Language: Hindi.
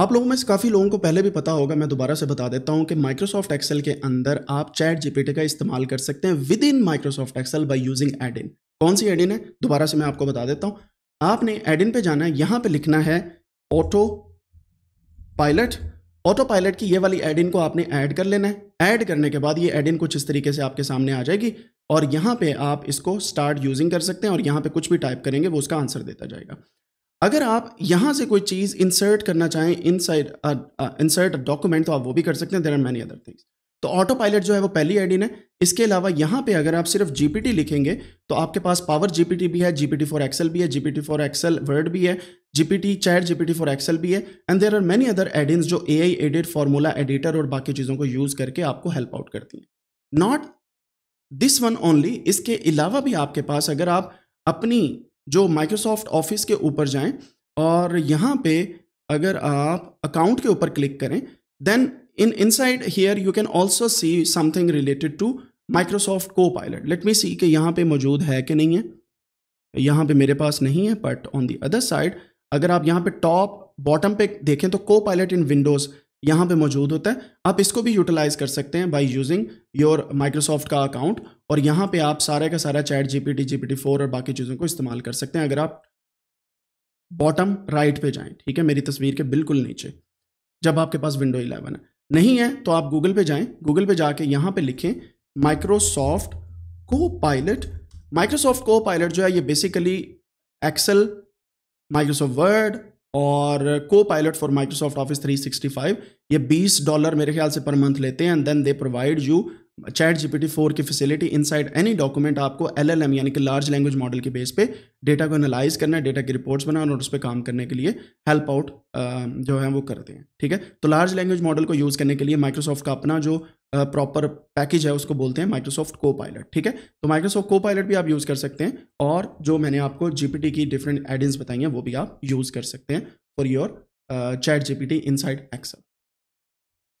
आप लोगों में से काफ़ी लोगों को पहले भी पता होगा मैं दोबारा से बता देता हूं कि माइक्रोसॉफ्ट एक्सेल के अंदर आप चैट जीपीटी का इस्तेमाल कर सकते हैं with in Microsoft Excel by using add in कौन सी एड इन है दोबारा से मैं आपको बता देता हूं आपने एड इन पे जाना है यहां पे लिखना है ऑटो पायलट ऑटो पायलट की ये वाली एड इन को आपने ऐड कर लेना है ऐड करने के बाद ये एड इन कुछ इस तरीके से आपके सामने आ जाएगी और यहाँ पर आप इसको स्टार्ट यूजिंग कर सकते हैं और यहाँ पे कुछ भी टाइप करेंगे वो उसका आंसर देता जाएगा अगर आप यहाँ से कोई चीज़ इंसर्ट करना चाहें इन साइड इंसर्ट डॉक्यूमेंट तो आप वो भी कर सकते हैं there are many other things तो ऑटो पायलट जो है वो पहली एडिन है इसके अलावा यहाँ पे अगर आप सिर्फ जीपीटी लिखेंगे तो आपके पास पावर जीपीटी भी है जीपीटी फॉर एक्सेल भी है जीपीटी फॉर एक्सेल वर्ड भी है GPT chat GPT for Excel भी है and there are many other add in जो A I edit formula editor और बाकी चीज़ों को यूज़ करके आपको हेल्प आउट करती हैं नॉट दिस वन ओनली इसके अलावा भी आपके पास अगर आप अपनी जो माइक्रोसॉफ्ट ऑफिस के ऊपर जाएं और यहाँ पे अगर आप अकाउंट के ऊपर क्लिक करें then in inside here you can also see something related to Microsoft Copilot let me see कि यहाँ पे मौजूद है कि नहीं है यहाँ पे मेरे पास नहीं है but on the other side अगर आप यहाँ पे टॉप बॉटम पे देखें तो को पायलट इन विंडोज़ यहाँ पे मौजूद होता है आप इसको भी यूटिलाइज कर सकते हैं बाय यूजिंग योर माइक्रोसॉफ्ट का अकाउंट और यहाँ पे आप सारे का सारा चैट जीपीटी जीपीटी फोर और बाकी चीज़ों को इस्तेमाल कर सकते हैं अगर आप बॉटम राइट पे जाएं ठीक है मेरी तस्वीर के बिल्कुल नीचे जब आपके पास विंडो इलेवन है नहीं है तो आप गूगल पे जाएं गूगल पे जाके यहाँ पे लिखें माइक्रोसॉफ्ट को पायलट माइक्रोसॉफ्ट को पायलट जो है ये बेसिकली एक्सेल माइक्रोसॉफ्ट वर्ड और को पायलट फॉर माइक्रोसॉफ्ट ऑफिस 365 ये 20 डॉलर मेरे ख्याल से पर मंथ लेते हैं and then they provide you chat G four की फैसिलिटी इनसाइड एनी डॉक्यूमेंट आपको एलएलएम यानी कि लार्ज लैंग्वेज मॉडल के बेस पे डेटा को एनालाइज करना है डेटा की रिपोर्ट्स बनाना और उस पर काम करने के लिए हेल्प आउट जो है वो करते हैं ठीक है तो लार्ज लैंग्वेज मॉडल को यूज़ करने के लिए माइक्रोसॉफ्ट का अपना जो प्रॉपर पैकेज है उसको बोलते हैं माइक्रोसॉफ्ट को पायलट ठीक है तो माइक्रोसॉफ्ट को पायलट भी आप यूज़ कर सकते हैं और जो मैंने आपको टी की डिफरेंट एडिंग्स बताई हैं वो भी आप यूज़ कर सकते हैं for your chat G P T inside axle